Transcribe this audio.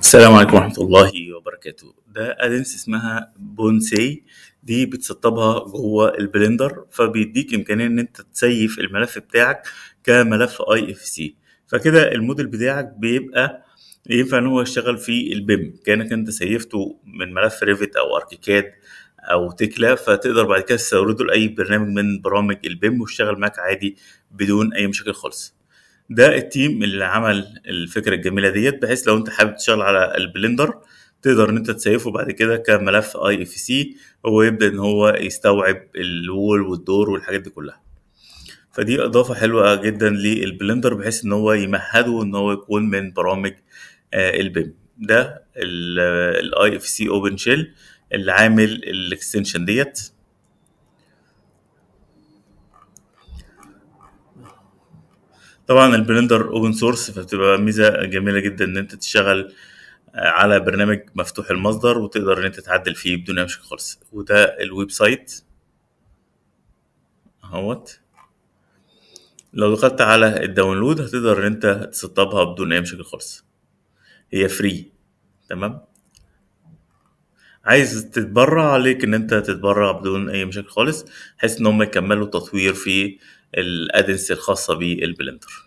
السلام عليكم ورحمة الله وبركاته ده أدنس اسمها بونسي دي بتسطبها جوه البلندر فبيديك إمكانية إن أنت تسيف الملف بتاعك كملف اي اف سي فكده الموديل بتاعك بيبقى ينفع إن هو يشتغل في البيم كأنك أنت سيفته من ملف ريفت أو أركيكاد او تكلا فتقدر بعد كده تستورده لاي برنامج من برامج البيم ويشتغل معاك عادي بدون اي مشاكل خالص ده التيم اللي عمل الفكره الجميله ديت بحيث لو انت حابب تشتغل على البلندر تقدر ان انت تسيفه بعد كده كملف اي اف سي هو يبدا ان هو يستوعب الوول والدور والحاجات دي كلها فدي اضافه حلوه جدا للبلندر بحيث ان هو يمهده ان هو يكون من برامج آه، البيم ده الاي اف سي اوبن شيل اللي عامل الاكستنشن ديت طبعا البلندر اوبن سورس فبتبقى ميزه جميله جدا ان انت تشتغل آه، على برنامج مفتوح المصدر وتقدر ان انت تعدل فيه بدون اي مشكله خالص وده الويب سايت اهوت لو دخلت على الداونلود هتقدر ان انت تسطبها بدون اي مشاكل خالص هي فري تمام عايز تتبرع عليك ان انت تتبرع بدون اي مشاكل خالص بحيث ان هم يكملوا تطوير في الادنس الخاصه بالبلندر